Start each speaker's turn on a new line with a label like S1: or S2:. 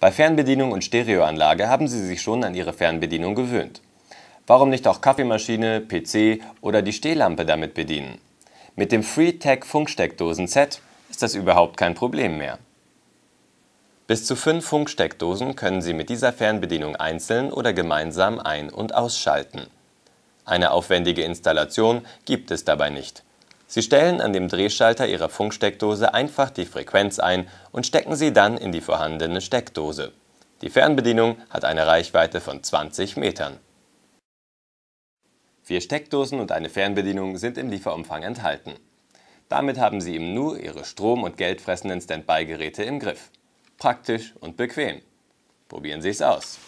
S1: Bei Fernbedienung und Stereoanlage haben Sie sich schon an Ihre Fernbedienung gewöhnt. Warum nicht auch Kaffeemaschine, PC oder die Stehlampe damit bedienen? Mit dem FreeTech Funksteckdosen-Set ist das überhaupt kein Problem mehr. Bis zu fünf Funksteckdosen können Sie mit dieser Fernbedienung einzeln oder gemeinsam ein- und ausschalten. Eine aufwendige Installation gibt es dabei nicht. Sie stellen an dem Drehschalter Ihrer Funksteckdose einfach die Frequenz ein und stecken sie dann in die vorhandene Steckdose. Die Fernbedienung hat eine Reichweite von 20 Metern. Vier Steckdosen und eine Fernbedienung sind im Lieferumfang enthalten. Damit haben Sie im Nu Ihre strom- und geldfressenden Standby-Geräte im Griff. Praktisch und bequem. Probieren Sie es aus!